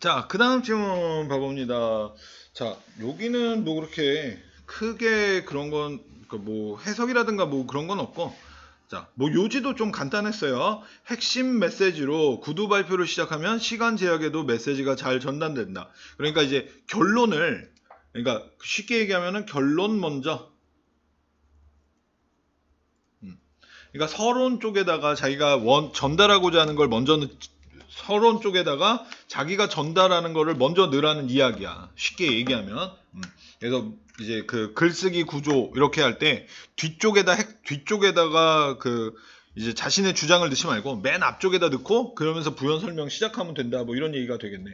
자, 그 다음 질문 봐봅니다. 자, 여기는 뭐 그렇게 크게 그런 건, 그러니까 뭐 해석이라든가 뭐 그런 건 없고, 자, 뭐 요지도 좀 간단했어요. 핵심 메시지로 구두 발표를 시작하면 시간 제약에도 메시지가 잘 전달된다. 그러니까 이제 결론을, 그러니까 쉽게 얘기하면은 결론 먼저, 음. 그러니까 서론 쪽에다가 자기가 원, 전달하고자 하는 걸 먼저 서론 쪽에다가 자기가 전달하는 거를 먼저 넣으라는 이야기야. 쉽게 얘기하면. 음. 그래서 이제 그 글쓰기 구조 이렇게 할 때 뒤쪽에다 핵, 뒤쪽에다가 그 이제 자신의 주장을 넣지 말고 맨 앞쪽에다 넣고 그러면서 부연 설명 시작하면 된다. 뭐 이런 얘기가 되겠네.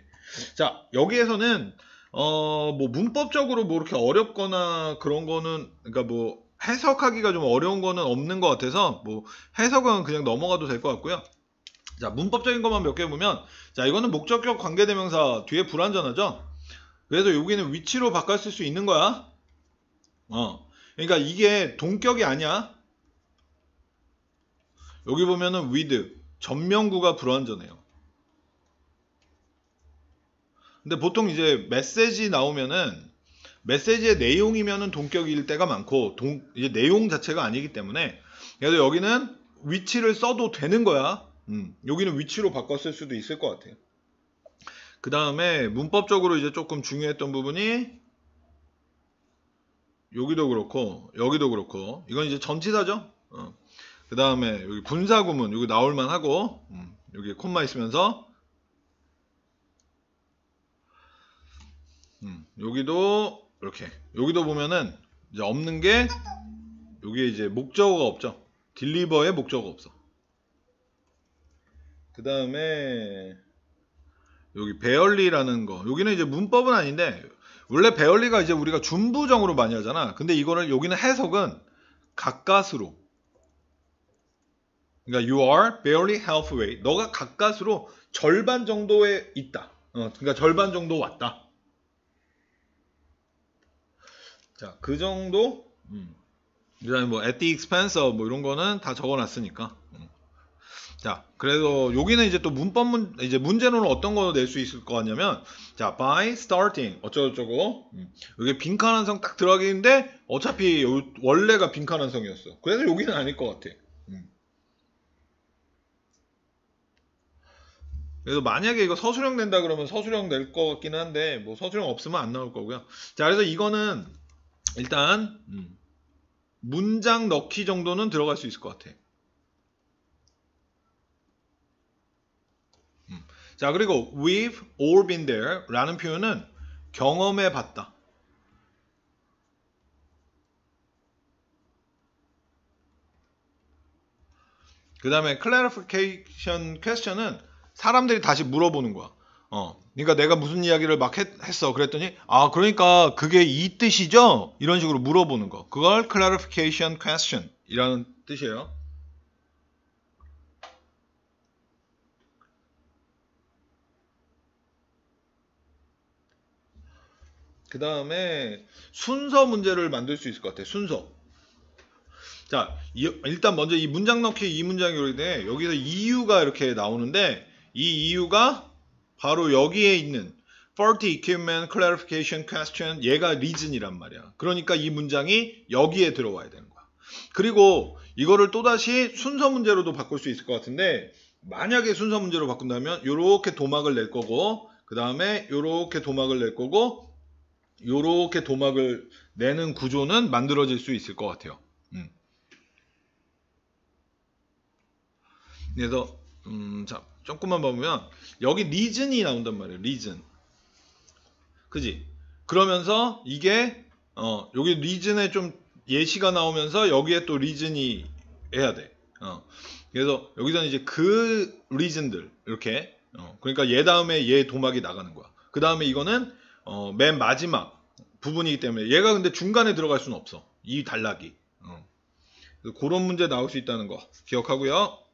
자, 여기에서는 어, 뭐 문법적으로 뭐 이렇게 어렵거나 그런 거는 그러니까 뭐 해석하기가 좀 어려운 거는 없는 것 같아서 뭐 해석은 그냥 넘어가도 될 것 같고요. 자 문법적인 것만 몇 개 보면 자 이거는 목적격 관계대명사 뒤에 불완전하죠 그래서 여기는 위치로 바꿔 쓸 수 있는 거야 어 그러니까 이게 동격이 아니야 여기 보면은 with 전명구가 불완전해요 근데 보통 이제 메시지 나오면은 메시지의 내용이면은 동격일 때가 많고 동, 이제 내용 자체가 아니기 때문에 그래서 여기는 위치를 써도 되는 거야 음, 여기는 위치로 바꿨을 수도 있을 것 같아요. 그 다음에 문법적으로 이제 조금 중요했던 부분이 여기도 그렇고 여기도 그렇고 이건 이제 전치사죠. 어. 그 다음에 여기 분사구문 여기 나올만 하고 음, 여기 콤마 있으면서 음, 여기도 이렇게 여기도 보면은 이제 없는 게 여기에 이제 목적어가 없죠. 딜리버의 목적어가 없어. 그 다음에 여기 배열리라는 거 여기는 이제 문법은 아닌데 원래 배열리가 이제 우리가 준부정으로 많이 하잖아 근데 이거를 여기는 해석은 가까스로 그러니까 you are barely halfway 너가 가까스로 절반 정도에 있다 어, 그러니까 절반 정도 왔다 자그 정도 음. 그 다음에 뭐 at the expense of 뭐 이런 거는 다 적어놨으니까 자, 그래서 여기는 이제 또 문법 문, 이제 문제로는 어떤 거낼수 있을 거 같냐면, 자, by starting, 어쩌고저쩌고. 음. 여기 빈칸 완성딱 들어가겠는데, 어차피 요, 원래가 빈칸 완성이었어 그래서 여기는 아닐 것 같아. 음. 그래서 만약에 이거 서술형 된다 그러면 서술형 낼 것 같긴 한데, 뭐 서술형 없으면 안 나올 거고요. 자, 그래서 이거는 일단, 음. 문장 넣기 정도는 들어갈 수 있을 것 같아. 자 그리고 we've all been there 라는 표현은 경험해 봤다. 그 다음에 clarification question은 사람들이 다시 물어보는 거야. 어, 그러니까 내가 무슨 이야기를 막 했, 어 그랬더니 아 그러니까 그게 이 뜻이죠? 이런 식으로 물어보는 거. 그걸 clarification question이라는 뜻이에요. 그 다음에 순서 문제를 만들 수 있을 것 같아요. 순서. 자, 이, 일단 먼저 이 문장 넣기 이 문장이 오는데 여기서 이유가 이렇게 나오는데 이 이유가 바로 여기에 있는 40 equipment clarification question 얘가 리즌이란 말이야. 그러니까 이 문장이 여기에 들어와야 되는 거야. 그리고 이거를 또다시 순서 문제로도 바꿀 수 있을 것 같은데 만약에 순서 문제로 바꾼다면 이렇게 도막을 낼 거고 그 다음에 이렇게 도막을 낼 거고 요렇게 도막을 내는 구조는 만들어질 수 있을 것 같아요. 음. 그래서 음, 자, 조금만 보면 여기 리즌이 나온단 말이에요. 리즌. 그지? 그러면서 이게 어, 여기 리즌에 좀 예시가 나오면서 여기에 또 리즌이 해야 돼. 어. 그래서 여기서는 이제 그 리즌들 이렇게 어. 그러니까 얘 다음에 얘 도막이 나가는 거야. 그 다음에 이거는 어, 맨 마지막 부분이기 때문에 얘가 근데 중간에 들어갈 수는 없어. 이 단락이. 어. 그런 문제 나올 수 있다는 거 기억하고요.